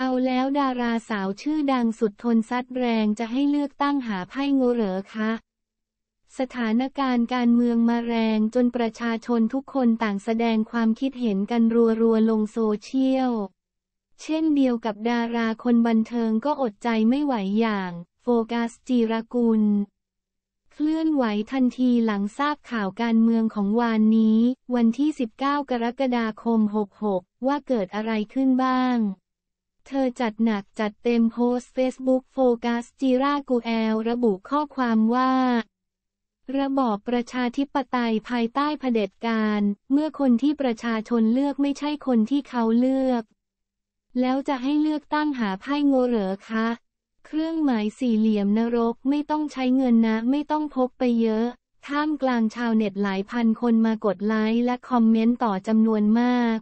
เอาแล้วดาราสาวชื่อดังสุดทนซัดแรงจะให้เลือกตั้งหาไพ่โงเหรอคะ สถานการณ์การเมืองมาแรงจนประชาชนทุกคนต่างแสดงความคิดเห็นกันรัวๆลงโซเชียล เช่นเดียวกับดาราคนบันเทิงก็อดใจไม่ไหวอย่าง โฟกัสจีรกุล เคลื่อนไหวทันทีหลังทราบข่าวการเมืองของวานนี้ วันที่ 19 กรกฎาคม 66 ว่าเกิดอะไรขึ้นบ้างเธอจัดหนักจัดเต็มโพสเฟซบุ๊กโฟกัสจีรากูแอลระบุข้อความว่า ระบอบประชาธิปไตยภายใต้เผด็จการ เมื่อคนที่ประชาชนเลือกไม่ใช่คนที่เขาเลือก แล้วจะให้เลือกตั้งหาไพ่โงเหรอคะ เครื่องหมายสี่เหลี่ยมนรกไม่ต้องใช้เงินนะ ไม่ต้องพกไปเยอะ ท่ามกลางชาวเน็ตหลายพันคนมากดไลค์และคอมเมนต์ต่อจำนวนมาก